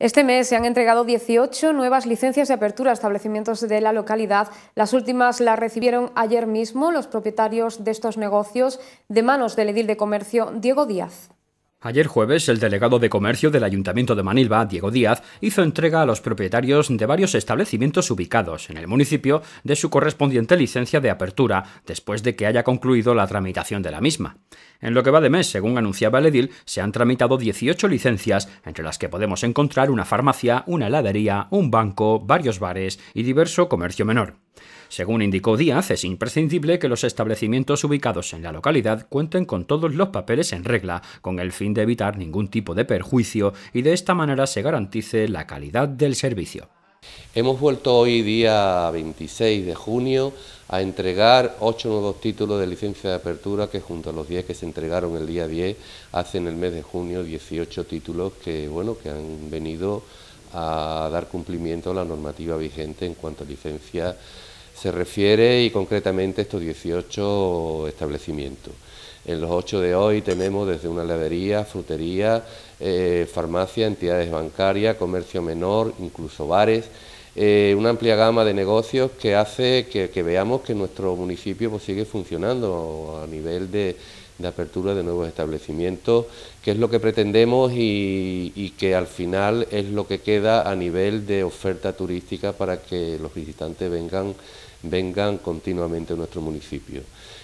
Este mes se han entregado 18 nuevas licencias de apertura a establecimientos de la localidad. Las últimas las recibieron ayer mismo los propietarios de estos negocios de manos del edil de comercio Diego Díaz. Ayer jueves, el delegado de comercio del Ayuntamiento de Manilva, Diego Díaz, hizo entrega a los propietarios de varios establecimientos ubicados en el municipio de su correspondiente licencia de apertura, después de que haya concluido la tramitación de la misma. En lo que va de mes, según anunciaba el edil, se han tramitado 18 licencias, entre las que podemos encontrar una farmacia, una heladería, un banco, varios bares y diverso comercio menor. Según indicó Díaz, es imprescindible que los establecimientos ubicados en la localidad cuenten con todos los papeles en regla, con el fin de evitar ningún tipo de perjuicio y de esta manera se garantice la calidad del servicio. Hemos vuelto hoy día 26 de junio a entregar ocho nuevos títulos de licencia de apertura que junto a los 10 que se entregaron el día 10 hacen el mes de junio 18 títulos que bueno que han venido a dar cumplimiento a la normativa vigente en cuanto a licencia se refiere y concretamente estos 18 establecimientos. En los 8 de hoy tenemos desde una heladería, frutería, eh, farmacia, entidades bancarias, comercio menor, incluso bares eh, una amplia gama de negocios que hace que, veamos que nuestro municipio pues, sigue funcionando a nivel de, apertura de nuevos establecimientos, que es lo que pretendemos y, que al final es lo que queda a nivel de oferta turística para que los visitantes vengan, vengan continuamente a nuestro municipio.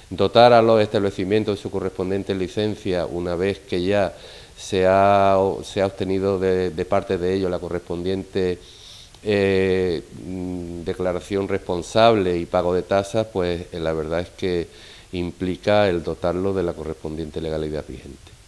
Dotar a los establecimientos de su correspondiente licencia una vez que ya se ha, obtenido de, de parte de ellos la correspondiente eh, mm, declaración responsable y pago de tasas, pues eh, la verdad es que implica el dotarlo de la correspondiente legalidad vigente.